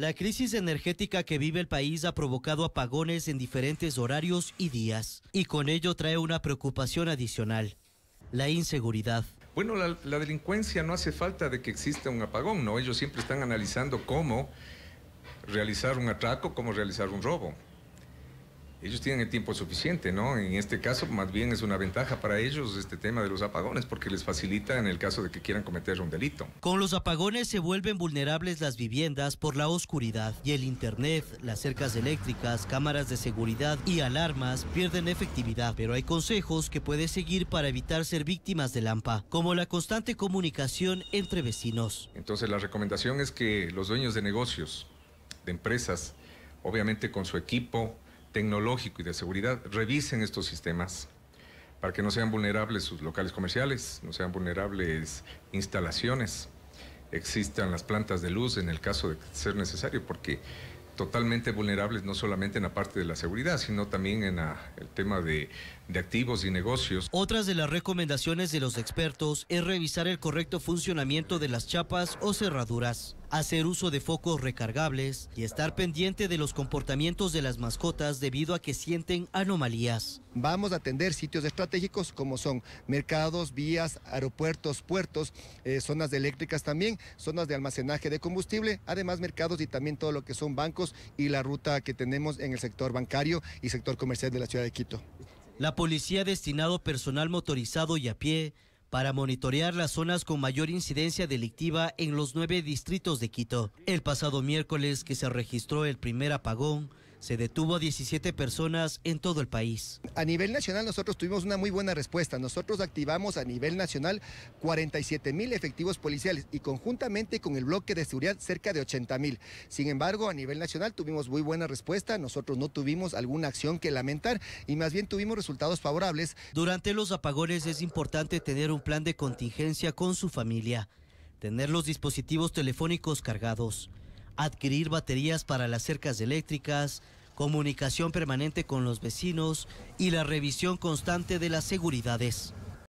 La crisis energética que vive el país ha provocado apagones en diferentes horarios y días, y con ello trae una preocupación adicional, la inseguridad. Bueno, la, delincuencia no hace falta de que exista un apagón, ¿no? Ellos siempre están analizando cómo realizar un atraco, cómo realizar un robo ellos tienen el tiempo suficiente, ¿no? En este caso, más bien es una ventaja para ellos este tema de los apagones, porque les facilita en el caso de que quieran cometer un delito. Con los apagones se vuelven vulnerables las viviendas por la oscuridad y el internet, las cercas eléctricas, cámaras de seguridad y alarmas pierden efectividad, pero hay consejos que puede seguir para evitar ser víctimas de Lampa... como la constante comunicación entre vecinos. Entonces, la recomendación es que los dueños de negocios, de empresas, obviamente con su equipo, tecnológico y de seguridad, revisen estos sistemas para que no sean vulnerables sus locales comerciales, no sean vulnerables instalaciones, existan las plantas de luz en el caso de ser necesario, porque totalmente vulnerables no solamente en la parte de la seguridad, sino también en el tema de, de activos y negocios. Otras de las recomendaciones de los expertos es revisar el correcto funcionamiento de las chapas o cerraduras hacer uso de focos recargables y estar pendiente de los comportamientos de las mascotas debido a que sienten anomalías. Vamos a atender sitios estratégicos como son mercados, vías, aeropuertos, puertos, eh, zonas eléctricas también, zonas de almacenaje de combustible, además mercados y también todo lo que son bancos y la ruta que tenemos en el sector bancario y sector comercial de la ciudad de Quito. La policía ha destinado personal motorizado y a pie para monitorear las zonas con mayor incidencia delictiva en los nueve distritos de Quito. El pasado miércoles que se registró el primer apagón, se detuvo a 17 personas en todo el país. A nivel nacional nosotros tuvimos una muy buena respuesta. Nosotros activamos a nivel nacional 47 mil efectivos policiales y conjuntamente con el bloque de seguridad cerca de 80 mil. Sin embargo, a nivel nacional tuvimos muy buena respuesta. Nosotros no tuvimos alguna acción que lamentar y más bien tuvimos resultados favorables. Durante los apagones es importante tener un plan de contingencia con su familia, tener los dispositivos telefónicos cargados adquirir baterías para las cercas eléctricas, comunicación permanente con los vecinos y la revisión constante de las seguridades.